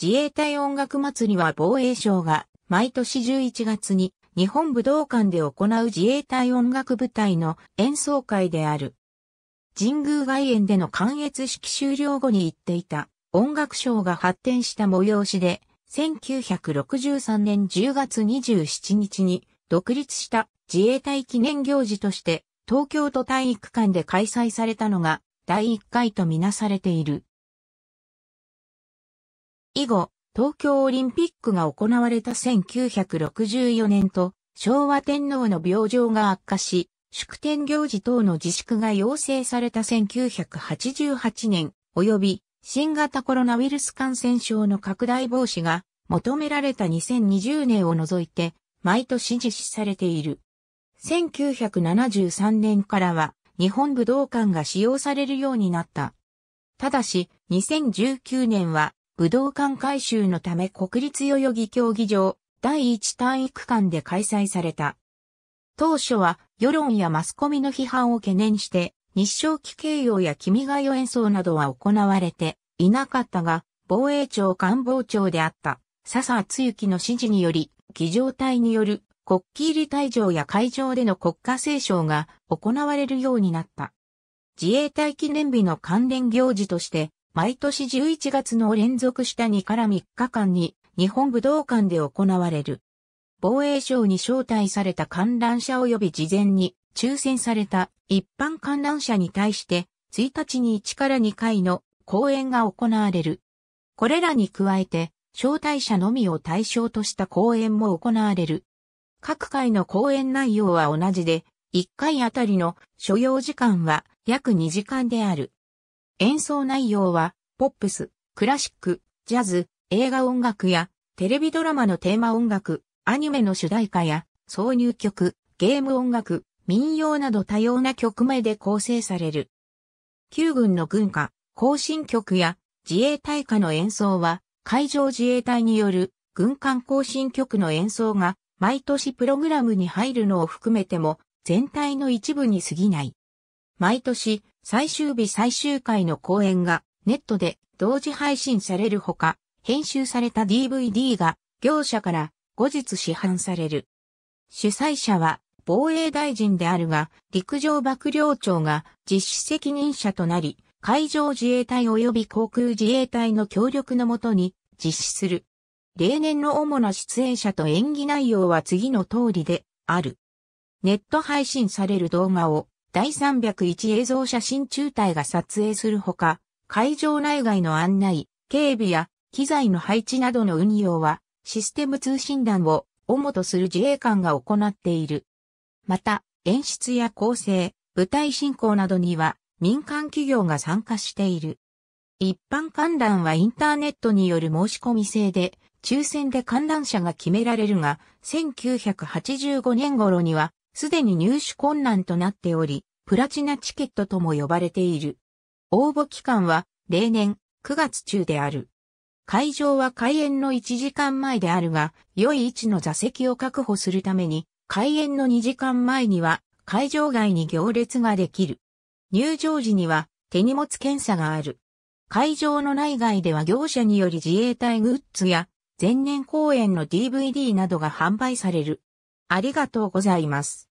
自衛隊音楽祭りは防衛省が毎年11月に日本武道館で行う自衛隊音楽部隊の演奏会である。神宮外苑での関越式終了後に行っていた音楽賞が発展した催しで、1963年10月27日に独立した自衛隊記念行事として東京都体育館で開催されたのが第1回とみなされている。以後、東京オリンピックが行われた1964年と、昭和天皇の病状が悪化し、祝典行事等の自粛が要請された1988年、及び新型コロナウイルス感染症の拡大防止が求められた2020年を除いて、毎年実施されている。1973年からは日本武道館が使用されるようになった。ただし、2019年は武道館改修のため国立代々木競技場第一体育館で開催された。当初は世論やマスコミの批判を懸念して日照期形容や君が代演奏などは行われていなかったが防衛庁官房長であった笹厚之の指示により儀仗隊による国旗入り退場や会場での国家斉唱が行われるようになった。自衛隊記念日の関連行事として毎年11月の連続下に2から3日間に日本武道館で行われる。防衛省に招待された観覧者及び事前に抽選された一般観覧者に対して1日に1から2回の公演が行われる。これらに加えて招待者のみを対象とした講演も行われる。各回の講演内容は同じで、1回あたりの所要時間は約2時間である。演奏内容は、ポップス、クラシック、ジャズ、映画音楽や、テレビドラマのテーマ音楽、アニメの主題歌や、挿入曲、ゲーム音楽、民謡など多様な曲名で構成される。旧軍の軍歌、行進曲や自衛隊歌の演奏は、海上自衛隊による軍艦行進曲の演奏が毎年プログラムに入るのを含めても全体の一部に過ぎない。毎年最終日最終回の公演がネットで同時配信されるほか、編集された DVD が業者から後日市販される。主催者は防衛大臣であるが、陸上幕僚長が実施責任者となり、海上自衛隊及び航空自衛隊の協力のもとに実施する。例年の主な出演者と演技内容は次の通りである。ネット配信される動画を第301映像写真中隊が撮影するほか、会場内外の案内、警備や機材の配置などの運用は、システム通信団を主とする自衛官が行っている。また、演出や構成、舞台進行などには民間企業が参加している。一般観覧はインターネットによる申し込み制で、抽選で観覧者が決められるが、1985年頃にはすでに入手困難となっており、プラチナチケットとも呼ばれている。応募期間は例年9月中である。会場は開演の1時間前であるが、良い位置の座席を確保するために、開演の2時間前には会場外に行列ができる。入場時には手荷物検査がある。会場の内外では業者により自衛隊グッズや前年公演の DVD などが販売される。ありがとうございます。